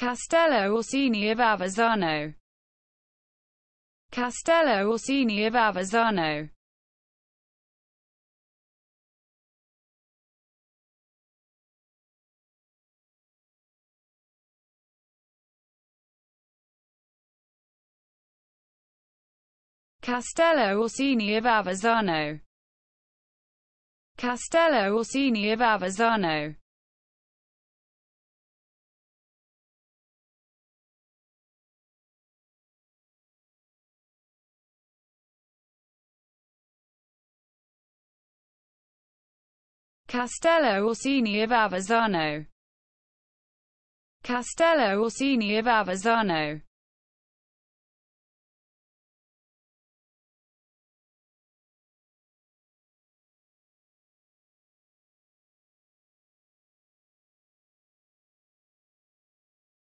Castello Orsini of Avezzano Castello Orsini of Avezzano Castello Orsini of Avezzano Castello Orsini of Avezzano Castello Orsini of Avezzano Castello Orsini of Avezzano